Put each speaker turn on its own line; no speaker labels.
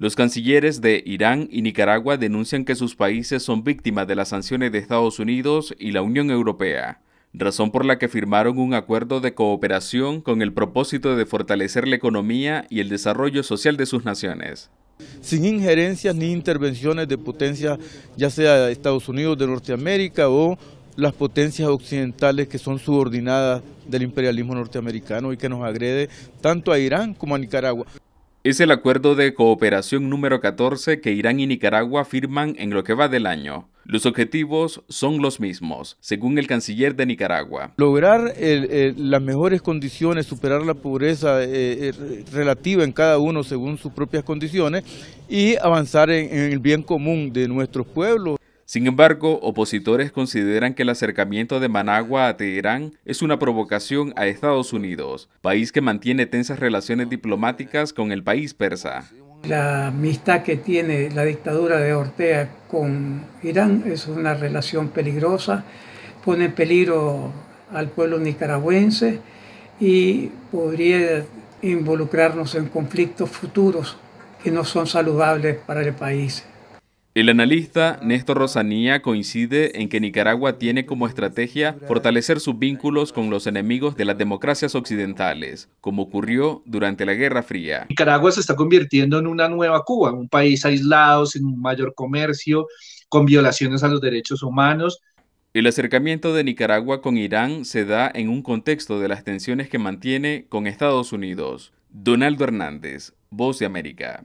Los cancilleres de Irán y Nicaragua denuncian que sus países son víctimas de las sanciones de Estados Unidos y la Unión Europea, razón por la que firmaron un acuerdo de cooperación con el propósito de fortalecer la economía y el desarrollo social
de sus naciones sin injerencias ni intervenciones de potencias, ya sea de Estados Unidos, de Norteamérica o las potencias occidentales que son subordinadas del imperialismo norteamericano y que nos agrede tanto a Irán como a Nicaragua. Es el
acuerdo de cooperación número 14 que Irán y Nicaragua firman en lo que va del año. Los objetivos son los mismos, según el canciller de Nicaragua.
Lograr las mejores condiciones, superar la pobreza eh, eh, relativa en cada uno según sus propias condiciones y avanzar en el bien común de nuestros pueblos.
Sin embargo, opositores consideran que el acercamiento de Managua a Teherán es una provocación a Estados Unidos, país que mantiene tensas relaciones diplomáticas con el país persa.
La amistad que tiene la dictadura de Ortega con Irán es una relación peligrosa, pone en peligro al pueblo nicaragüense y podría involucrarnos en conflictos futuros que no son saludables para el país.
El analista Néstor Rosanía coincide en que Nicaragua tiene como estrategia fortalecer sus vínculos con los enemigos de las democracias occidentales, como ocurrió durante la Guerra Fría.
Nicaragua se está convirtiendo en una nueva Cuba, un país aislado, sin un mayor comercio, con violaciones
a los derechos humanos. El acercamiento de Nicaragua con Irán se da en un contexto de las tensiones que mantiene con Estados Unidos. Donaldo Hernández, Voz de América.